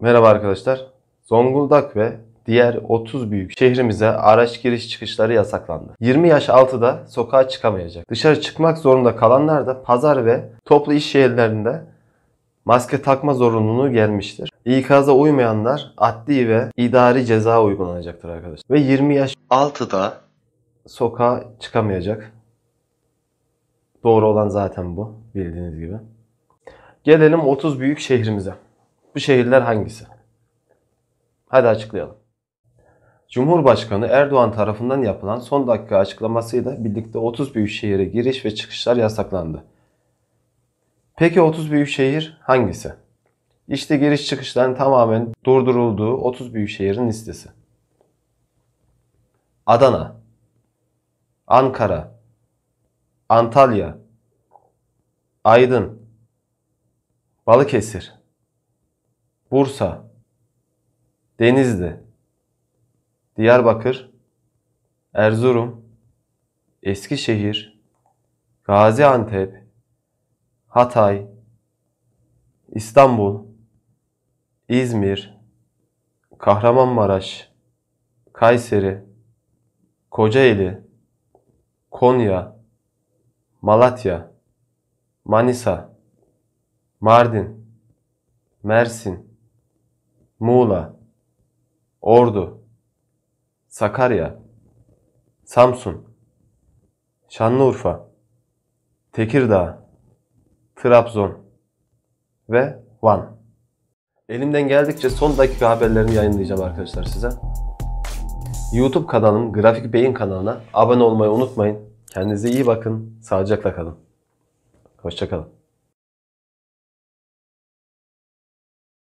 Merhaba arkadaşlar. Zonguldak ve diğer 30 büyük şehrimize araç giriş çıkışları yasaklandı. 20 yaş altı da sokağa çıkamayacak. Dışarı çıkmak zorunda kalanlar da pazar ve toplu iş yerlerinde maske takma zorunluluğu gelmiştir. İkaza uymayanlar adli ve idari ceza uygulanacaktır arkadaşlar. Ve 20 yaş altı da sokağa çıkamayacak. Doğru olan zaten bu bildiğiniz gibi. Gelelim 30 büyük şehrimize. Bu şehirler hangisi? Hadi açıklayalım. Cumhurbaşkanı Erdoğan tarafından yapılan son dakika açıklamasıyla birlikte 30 büyük şehire giriş ve çıkışlar yasaklandı. Peki 30 büyük şehir hangisi? İşte giriş çıkışların tamamen durdurulduğu 30 büyük şehrin listesi. Adana, Ankara, Antalya, Aydın, Balıkesir, Bursa, Denizli, Diyarbakır, Erzurum, Eskişehir, Gaziantep, Hatay, İstanbul, İzmir, Kahramanmaraş, Kayseri, Kocaeli, Konya, Malatya, Manisa, Mardin, Mersin, Muğla, Ordu, Sakarya, Samsun, Şanlıurfa, Tekirdağ, Trabzon ve Van. Elimden geldikçe son dakika haberlerini yayınlayacağım arkadaşlar size. YouTube kanalım Grafik Beyin kanalına abone olmayı unutmayın. Kendinize iyi bakın. Sağlıcakla kalın. Hoşçakalın.